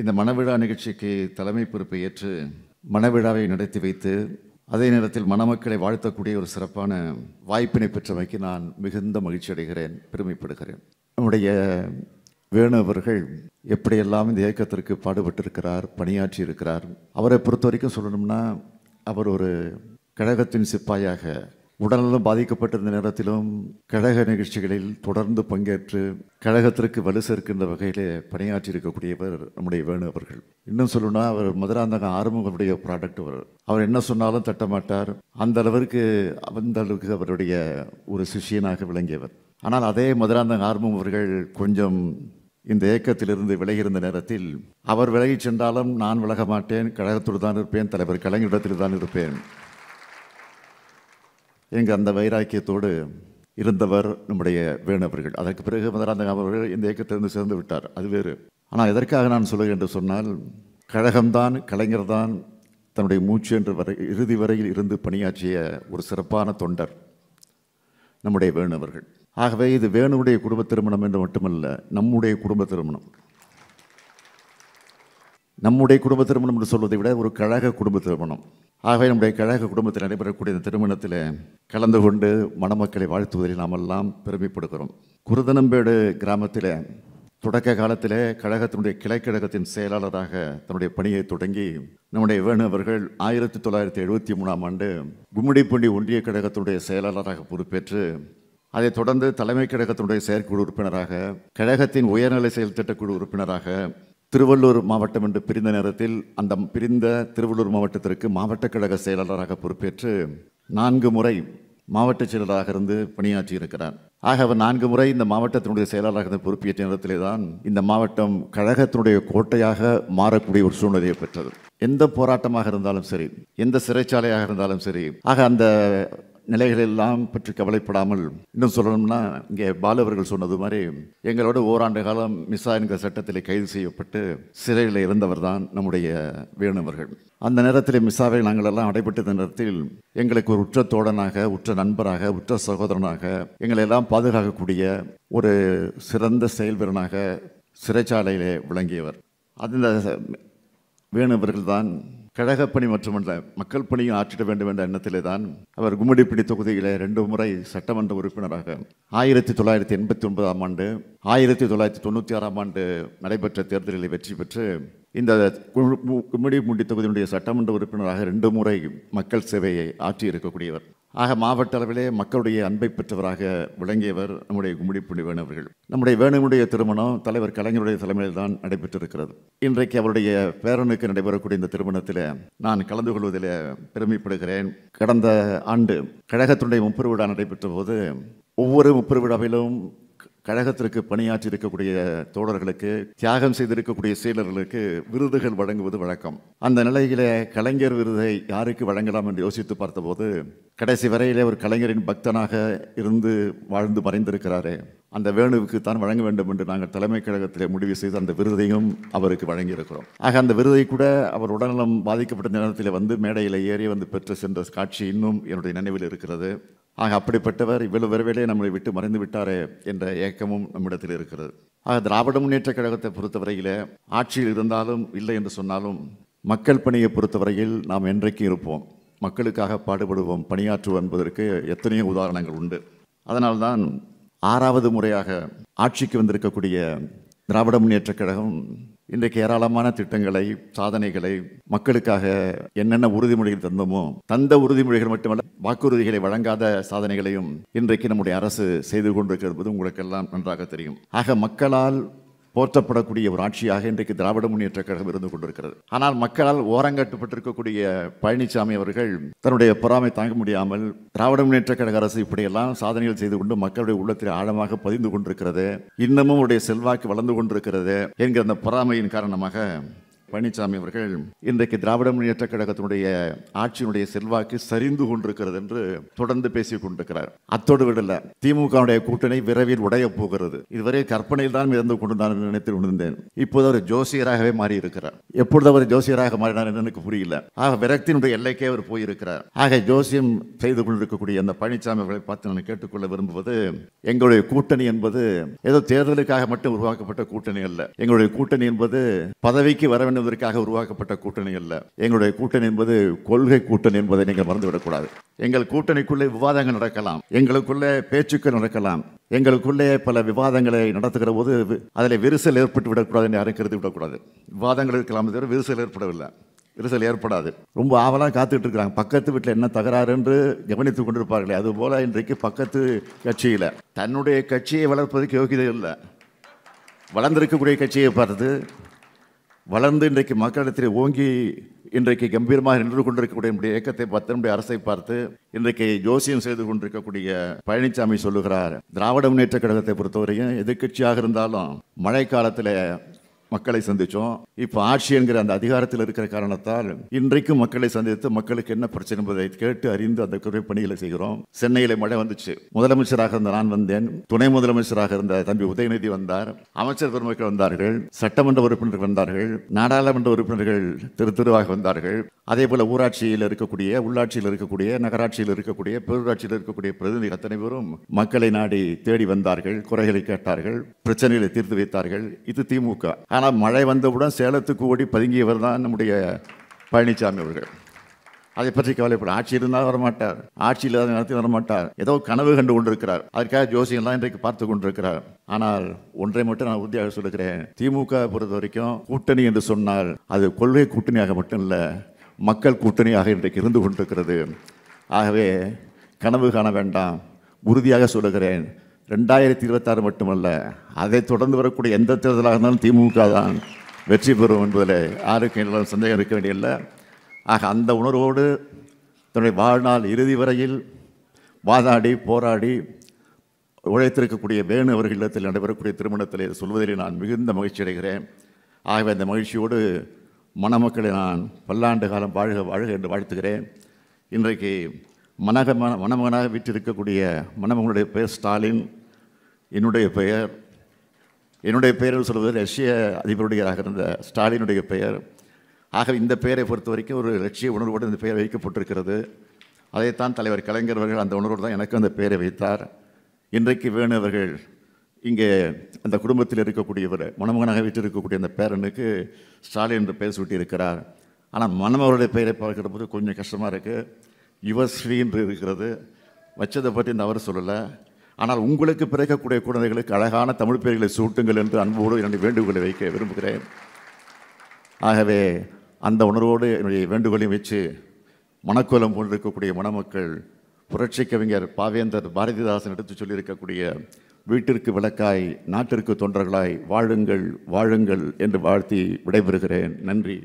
இந்த மணவிழா நிகழ்ச்சிக்கு தலைமை பொறுப்பை ஏற்று மணவிழாவை நடத்தி வைத்து அதே நேரத்தில் மணமக்களை வாழ்த்தக்கூடிய ஒரு சிறப்பான வாய்ப்பினை பெற்றமைக்கு நான் மிகுந்த மகிழ்ச்சி அடைகிறேன் பெருமைப்படுகிறேன் நம்முடைய வேணு அவர்கள் எப்படியெல்லாம் இந்த இயக்கத்திற்கு பாடுபட்டிருக்கிறார் பணியாற்றி இருக்கிறார் அவரை பொறுத்த வரைக்கும் சொல்லணும்னா அவர் ஒரு கழகத்தின் சிப்பாயாக உடல்நலம் பாதிக்கப்பட்டிருந்த நேரத்திலும் கழக நிகழ்ச்சிகளில் தொடர்ந்து பங்கேற்று கழகத்திற்கு வலு சேர்க்கின்ற வகையிலே பணியாற்றி இருக்கக்கூடியவர் நம்முடைய வேணு அவர்கள் இன்னும் சொல்லணும்னா அவர் மதுராந்தக ஆறுமுகனுடைய ப்ராடக்ட் அவர் அவர் என்ன சொன்னாலும் தட்டமாட்டார் அந்த அளவிற்கு அந்த அளவுக்கு அவருடைய ஒரு சிஷியனாக விளங்கியவர் ஆனால் அதே மதுராந்தக ஆறுமுகம் அவர்கள் கொஞ்சம் இந்த இயக்கத்திலிருந்து விலகியிருந்த நேரத்தில் அவர் விலகி சென்றாலும் நான் விலக மாட்டேன் கழகத்தோடு தான் இருப்பேன் தலைவர் கலைஞரிடத்தில் தான் இருப்பேன் எங்கள் அந்த வைராக்கியத்தோடு இருந்தவர் நம்முடைய வேணவர்கள் அதற்கு பிறகு மதுராந்தகம் அவர்கள் இந்த இயக்கத்திலிருந்து சேர்ந்து விட்டார் அது வேறு ஆனால் எதற்காக நான் சொல்லுகிறேன் என்று சொன்னால் கழகம்தான் கலைஞர் தான் தன்னுடைய மூச்சு என்று வரை இறுதி வரையில் இருந்து பணியாற்றிய ஒரு சிறப்பான தொண்டர் நம்முடைய வேணவர்கள் ஆகவே இது வேணுடைய குடும்ப திருமணம் என்று மட்டுமல்ல நம்முடைய குடும்ப திருமணம் நம்முடைய குடும்ப திருமணம் என்று சொல்வதை விட ஒரு கழக குடும்ப திருமணம் ஆகவே நம்முடைய கழக குடும்பத்தில் நடைபெறக்கூடிய இந்த திருமணத்தில் கலந்து கொண்டு மணமக்களை வாழ்த்துவதில் நாமெல்லாம் பெருமைப்படுகிறோம் குருதனம்பேடு கிராமத்தில் தொடக்க காலத்தில் கழகத்தினுடைய கிளைக்கழகத்தின் செயலாளராக தன்னுடைய பணியை தொடங்கி நம்முடைய வேணு அவர்கள் ஆயிரத்தி தொள்ளாயிரத்தி எழுபத்தி மூணாம் ஆண்டு கும்மிடிப்பூண்டி ஒன்றிய கழகத்தினுடைய செயலாளராக பொறுப்பேற்று அதைத் தொடர்ந்து தலைமை கழகத்தினுடைய செயற்குழு உறுப்பினராக கழகத்தின் உயர்நிலை செயல் திட்டக்குழு உறுப்பினராக திருவள்ளூர் மாவட்டம் என்று பிரிந்த நேரத்தில் அந்த பிரிந்த திருவள்ளூர் மாவட்டத்திற்கு மாவட்ட கழக செயலாளராக பொறுப்பேற்று நான்கு முறை மாவட்ட செயலராக இருந்து பணியாற்றி இருக்கிறார் ஆக அவர் நான்கு முறை இந்த மாவட்டத்தினுடைய செயலாளராக இருந்து பொறுப்பேற்ற நேரத்திலே தான் இந்த மாவட்டம் கழகத்தினுடைய கோட்டையாக மாறக்கூடிய ஒரு சூழ்நிலையை பெற்றது எந்த போராட்டமாக இருந்தாலும் சரி எந்த சிறைச்சாலையாக இருந்தாலும் சரி ஆக அந்த நிலைகளெல்லாம் பற்றி கவலைப்படாமல் இன்னும் சொல்லணும்னா இங்கே பாலவர்கள் சொன்னது மாதிரி எங்களோட ஓராண்டு காலம் மிசா என்கிற சட்டத்தில் கைது செய்யப்பட்டு சிறையில் இருந்தவர் தான் நம்முடைய வேணுவர்கள் அந்த நேரத்தில் மிசாவை நாங்கள் எல்லாம் அடைபட்டிருந்த நேரத்தில் எங்களுக்கு ஒரு உற்ற தோழனாக உற்ற நண்பராக உற்ற சகோதரனாக எங்களை எல்லாம் பாதுகாக்கக்கூடிய ஒரு சிறந்த செயல்வீரனாக சிறைச்சாலையிலே விளங்கியவர் அந்த வேணுவர்கள் தான் கழகப்பணி மட்டுமல்ல மக்கள் பணியும் ஆற்றிட வேண்டும் என்ற எண்ணத்திலே தான் அவர் கும்மிடிப்பிடி தொகுதியிலே ரெண்டு முறை சட்டமன்ற உறுப்பினராக ஆயிரத்தி தொள்ளாயிரத்தி எண்பத்தி ஒன்பதாம் ஆண்டு ஆயிரத்தி தொள்ளாயிரத்தி தொண்ணூற்றி ஆறாம் ஆண்டு நடைபெற்ற தேர்தலில் வெற்றி பெற்று இந்த கும்மிடிப்பிடி தொகுதியினுடைய சட்டமன்ற உறுப்பினராக ரெண்டு முறை மக்கள் சேவையை ஆற்றி இருக்கக்கூடியவர் ஆக மாவட்ட அளவிலே மக்களுடைய அன்பை பெற்றவராக விளங்கியவர் நம்முடைய புள்ளி வேணவர்கள் நம்முடைய வேணுமுடைய திருமணம் தலைவர் கலைஞருடைய தலைமையில் தான் நடைபெற்றிருக்கிறது இன்றைக்கு அவருடைய பேரனுக்கு நடைபெறக்கூடிய இந்த திருமணத்தில் நான் கலந்து கொள்வதில் பெருமைப்படுகிறேன் கடந்த ஆண்டு கழகத்தினுடைய முப்பெரு விழா நடைபெற்ற போது ஒவ்வொரு முப்பெரு விழாவிலும் கழகத்திற்கு பணியாற்றி இருக்கக்கூடிய தோழர்களுக்கு தியாகம் செய்திருக்கக்கூடிய சீலர்களுக்கு விருதுகள் வழங்குவது வழக்கம் அந்த நிலையில கலைஞர் விருதை யாருக்கு வழங்கலாம் என்று யோசித்து பார்த்தபோது கடைசி வரையிலே ஒரு கலைஞரின் பக்தனாக இருந்து வாழ்ந்து மறைந்திருக்கிறாரே அந்த வேணுவுக்கு தான் வழங்க வேண்டும் என்று நாங்கள் தலைமை கழகத்தில் முடிவு செய்து அந்த விருதையும் அவருக்கு வழங்கியிருக்கிறோம் ஆக அந்த விருதை கூட அவர் உடல்நலம் பாதிக்கப்பட்ட நேரத்தில் வந்து மேடையில் ஏறி வந்து பெற்று சென்ற காட்சி இன்னும் என்னுடைய நினைவில் இருக்கிறது ஆக அப்படிப்பட்டவர் இவ்வளவு விரைவிலே நம்மளை விட்டு மறைந்து விட்டாரே என்ற ஏக்கமும் நம்மிடத்தில் இருக்கிறது ஆக திராவிட முன்னேற்ற கழகத்தை பொறுத்தவரையில் ஆட்சியில் இருந்தாலும் இல்லை என்று சொன்னாலும் மக்கள் பணியை பொறுத்தவரையில் நாம் என்றைக்கும் இருப்போம் மக்களுக்காக பாடுபடுவோம் பணியாற்றுவோம் என்பதற்கு எத்தனையோ உதாரணங்கள் உண்டு அதனால்தான் ஆறாவது முறையாக ஆட்சிக்கு வந்திருக்கக்கூடிய திராவிட முன்னேற்றக் கழகம் இன்றைக்கு ஏராளமான திட்டங்களை சாதனைகளை மக்களுக்காக என்னென்ன உறுதிமொழிகள் தந்தோமோ தந்த உறுதிமொழிகள் மட்டுமல்ல வாக்குறுதிகளை வழங்காத சாதனைகளையும் இன்றைக்கு நம்முடைய அரசு செய்து கொண்டிருக்கிறது உங்களுக்கெல்லாம் நன்றாக தெரியும் ஆக மக்களால் போற்றப்படக்கூடிய ஒரு ஆட்சியாக இன்றைக்கு திராவிட முன்னேற்ற கழகம் இருந்து கொண்டிருக்கிறது ஆனால் மக்களால் ஓரங்கட்டுப்பட்டிருக்கக்கூடிய பழனிசாமி அவர்கள் தன்னுடைய பொறாமை தாங்க முடியாமல் திராவிட முன்னேற்ற கழக அரசு இப்படியெல்லாம் சாதனைகள் செய்து கொண்டு மக்களுடைய உள்ளத்தில் ஆழமாக பதிந்து கொண்டிருக்கிறது இன்னமும் உடைய செல்வாக்கு வளர்ந்து கொண்டிருக்கிறது என்கிற அந்த பொறாமையின் காரணமாக பழனிசாமி அவர்கள் இன்றைக்கு திராவிட முன்னேற்ற கழகத்தினுடைய ஆட்சியினுடைய செல்வாக்கு சரிந்து கொண்டிருக்கிறது என்று தொடர்ந்து பேசிக் கொண்டிருக்கிறார் அத்தோடு விடல திமுக கூட்டணி விரைவில் உடைய போகிறது இதுவரை கற்பனையில் தான் இருந்து கொண்டிருந்தார் நினைத்து கொண்டிருந்தேன் இப்போது அவர் ஜோசியராகவே மாறி இருக்கிறார் எப்பொழுது அவர் ஜோசியராக மாறினார் என்று எனக்கு புரியல ஆக விரக்தியினுடைய எல்லைக்கே அவர் போயிருக்கிறார் ஆக ஜோசியம் செய்து கொண்டிருக்கக்கூடிய அந்த பழனிசாமி அவர்களை பார்த்து நான் கேட்டுக்கொள்ள விரும்புவது எங்களுடைய கூட்டணி என்பது ஏதோ தேர்தலுக்காக மட்டும் உருவாக்கப்பட்ட கூட்டணி அல்ல எங்களுடைய கூட்டணி என்பது பதவிக்கு வர வேண்டும் பண்ணுவதற்காக உருவாக்கப்பட்ட கூட்டணி அல்ல எங்களுடைய கூட்டணி என்பது கொள்கை கூட்டணி என்பதை நீங்கள் மறந்துவிடக்கூடாது எங்கள் கூட்டணிக்குள்ளே விவாதங்கள் நடக்கலாம் எங்களுக்குள்ளே பேச்சுக்கள் நடக்கலாம் எங்களுக்குள்ளே பல விவாதங்களை நடத்துகிற போது அதில் விரிசல் ஏற்பட்டு விடக்கூடாதுன்னு யாரும் கருதி விடக்கூடாது விவாதங்கள் இருக்கலாம் தவிர விரிசல் ஏற்படவில்லை விரிசல் ஏற்படாது ரொம்ப ஆவலாக காத்துக்கிட்டு இருக்கிறாங்க பக்கத்து வீட்டில் என்ன தகராறு என்று கவனித்துக் கொண்டிருப்பார்களே அதுபோல் இன்றைக்கு பக்கத்து கட்சியில் தன்னுடைய கட்சியை வளர்ப்பதற்கு யோகிதை இல்லை வளர்ந்திருக்கக்கூடிய கட்சியை பார்த்து வளர்ந்து இன்றைக்கு மக்களிடத்தில் ஓங்கி இன்றைக்கு கம்பீரமாக நின்று கொண்டிருக்கக்கூடிய இயக்கத்தை பார்த்து நம்முடைய அரசை பார்த்து இன்றைக்கு ஜோசியம் செய்து கொண்டிருக்கக்கூடிய பழனிசாமி சொல்லுகிறார் திராவிட முன்னேற்ற கழகத்தை பொறுத்தவரையும் எதிர்கட்சியாக இருந்தாலும் மழை காலத்தில் மக்களை சந்தித்தோம் இப்போ ஆட்சி என்கிற அந்த அதிகாரத்தில் இருக்கிற காரணத்தால் இன்றைக்கும் மக்களை சந்தித்து மக்களுக்கு என்ன பிரச்சனை என்பதை கேட்டு அறிந்து அந்த குறை பணிகளை செய்கிறோம் சென்னையில மழை வந்துச்சு முதலமைச்சராக இருந்த நான் வந்தேன் துணை முதலமைச்சராக இருந்த தம்பி உதயநிதி வந்தார் அமைச்சர் பெருமக்கள் வந்தார்கள் சட்டமன்ற உறுப்பினர்கள் வந்தார்கள் நாடாளுமன்ற உறுப்பினர்கள் திரு திருவாக வந்தார்கள் அதே போல ஊராட்சியில் இருக்கக்கூடிய உள்ளாட்சியில் இருக்கக்கூடிய நகராட்சியில் இருக்கக்கூடிய பேரூராட்சியில் இருக்கக்கூடிய பிரதிநிதி அத்தனை பேரும் மக்களை நாடி தேடி வந்தார்கள் குறைகளை கேட்டார்கள் பிரச்சனைகளை தீர்த்து வைத்தார்கள் இது திமுக ஆனால் மழை வந்தவுடன் சேலத்துக்கு ஓடி பதுங்கியவர் தான் நம்முடைய பழனிசாமி அவர்கள் அதை பற்றி கவலைப்படும் ஆட்சி இருந்தால் வரமாட்டார் ஆட்சி இல்லாத நேரத்தில் வரமாட்டார் ஏதோ கனவு கண்டு கொண்டிருக்கிறார் அதற்காக ஜோசியம்லாம் இன்றைக்கு பார்த்து கொண்டிருக்கிறார் ஆனால் ஒன்றை மட்டும் நான் உறுதியாக சொல்லுகிறேன் திமுக பொறுத்த வரைக்கும் கூட்டணி என்று சொன்னால் அது கொள்கை கூட்டணியாக மட்டும் இல்லை மக்கள் கூட்டணியாக இன்றைக்கு இருந்து கொண்டிருக்கிறது ஆகவே கனவு காண வேண்டாம் உறுதியாக சொல்லுகிறேன் ரெண்டாயிரத்தி இருபத்தாறு மட்டுமல்ல அதை தொடர்ந்து வரக்கூடிய எந்த தேர்தலாக இருந்தாலும் திமுக தான் வெற்றி பெறும் என்பதில் யாருக்கும் எல்லாம் சந்தேகம் இருக்க வேண்டியதில்லை ஆக அந்த உணர்வோடு தன்னுடைய வாழ்நாள் இறுதி வரையில் வாதாடி போராடி உழைத்திருக்கக்கூடிய வேணு அவர்களிடத்தில் நடைபெறக்கூடிய திருமணத்தில் சொல்வதில் நான் மிகுந்த மகிழ்ச்சி அடைகிறேன் ஆகவே அந்த மகிழ்ச்சியோடு மணமக்களை நான் பல்லாண்டு காலம் வாழ்க வாழ்க என்று வாழ்த்துகிறேன் இன்றைக்கு மனக மணமகனாக வீட்டிருக்கக்கூடிய இருக்கக்கூடிய மணமகனுடைய பேர் ஸ்டாலின் என்னுடைய பெயர் என்னுடைய பெயர்னு சொல்வது ரஷ்ய அதிபருடையராக இருந்த ஸ்டாலினுடைய பெயர் ஆக இந்த பெயரை பொறுத்த வரைக்கும் ஒரு லட்சிய உணர்வோடு இந்த பெயர் வைக்கப்பட்டிருக்கிறது அதைத்தான் தலைவர் கலைஞரவர்கள் அந்த உணர்வோடு தான் எனக்கு அந்த பெயரை வைத்தார் இன்றைக்கு வேணு அவர்கள் இங்கே அந்த குடும்பத்தில் இருக்கக்கூடியவர் மணமகனாக இருக்கக்கூடிய அந்த பேரனுக்கு ஸ்டாலின் என்று பெயர் சூட்டியிருக்கிறார் ஆனால் மணமவருடைய பெயரை பார்க்கிற போது கொஞ்சம் கஷ்டமாக இருக்குது யுவஸ்ரீ என்று இருக்கிறது வச்சதை பற்றி இந்த அவர் சொல்லலை ஆனால் உங்களுக்கு பிறக்கக்கூடிய குழந்தைகளுக்கு அழகான தமிழ் பெயர்களை சூட்டுங்கள் என்று அன்போடு என்னுடைய வேண்டுகோளை வைக்க விரும்புகிறேன் ஆகவே அந்த உணர்வோடு என்னுடைய வேண்டுகோளையும் வச்சு மனக்கோலம் போன்றிருக்கக்கூடிய மணமக்கள் புரட்சி கவிஞர் பாவேந்தர் பாரதிதாசன் எடுத்து சொல்லியிருக்கக்கூடிய வீட்டிற்கு விளக்காய் நாட்டிற்கு தொண்டர்களாய் வாழுங்கள் வாழுங்கள் என்று வாழ்த்தி விடைபெறுகிறேன் நன்றி